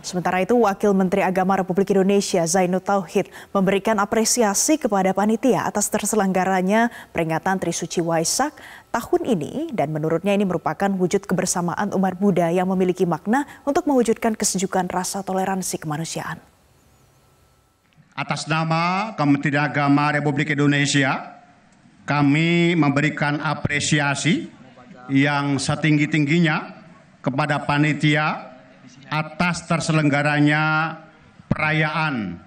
Sementara itu, Wakil Menteri Agama Republik Indonesia Zainud Tauhid memberikan apresiasi kepada panitia atas terselenggaranya peringatan Trisuci Waisak tahun ini dan menurutnya ini merupakan wujud kebersamaan umat Buddha yang memiliki makna untuk mewujudkan kesejukan rasa toleransi kemanusiaan. Atas nama Kementerian Agama Republik Indonesia, kami memberikan apresiasi yang setinggi-tingginya kepada panitia atas terselenggaranya perayaan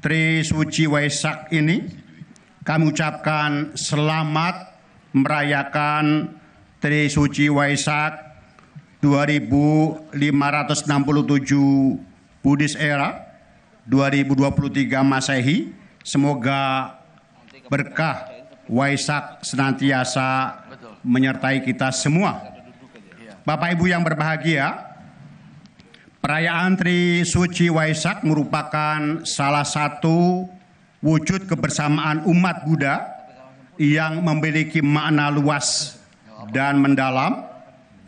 Tri Suci Waisak ini kami ucapkan selamat merayakan Tri Suci Waisak 2567 Buddhis era 2023 Masehi semoga berkah Waisak senantiasa menyertai kita semua Bapak Ibu yang berbahagia Perayaan Tri Suci Waisak merupakan salah satu wujud kebersamaan umat Buddha yang memiliki makna luas dan mendalam,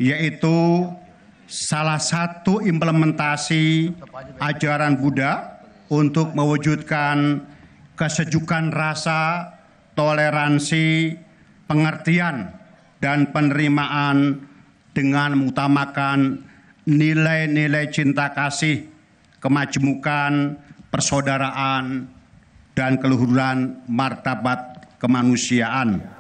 yaitu salah satu implementasi ajaran Buddha untuk mewujudkan kesejukan rasa, toleransi, pengertian, dan penerimaan dengan mengutamakan nilai-nilai cinta kasih, kemajemukan, persaudaraan, dan keluhuran martabat kemanusiaan.